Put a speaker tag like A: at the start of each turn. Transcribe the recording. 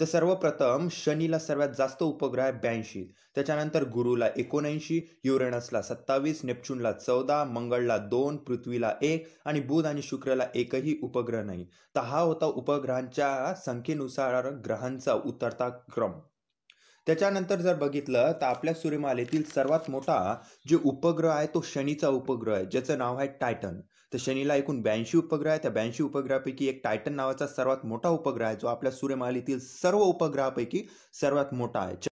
A: तर सर्वप्रथम शनीला सर्वात जास्त उपग्रह आहे ब्याऐंशी त्याच्यानंतर गुरुला एकोणऐंशी युरेनसला सत्तावीस नेपच्यूनला चौदा मंगळला दोन पृथ्वीला एक आणि बुध आणि शुक्रला एकही उपग्रह नाही तर हा होता उपग्रहांच्या संख्येनुसार ग्रहांचा उतरता क्रम त्याच्यानंतर जर बघितलं तर आपल्या सूर्यमालेतील सर्वात मोठा जे उपग्रह आहे तो शनीचा उपग्रह आहे ज्याचं नाव आहे टायटन तर शनीला एकूण ब्याऐंशी उपग्रह आहे त्या ब्याऐंशी उपग्रहापैकी एक टायटन नावाचा सर्वात मोठा उपग्रह आहे जो आपल्या सूर्यमालेतील सर्व उपग्रहापैकी सर्वात मोठा आहे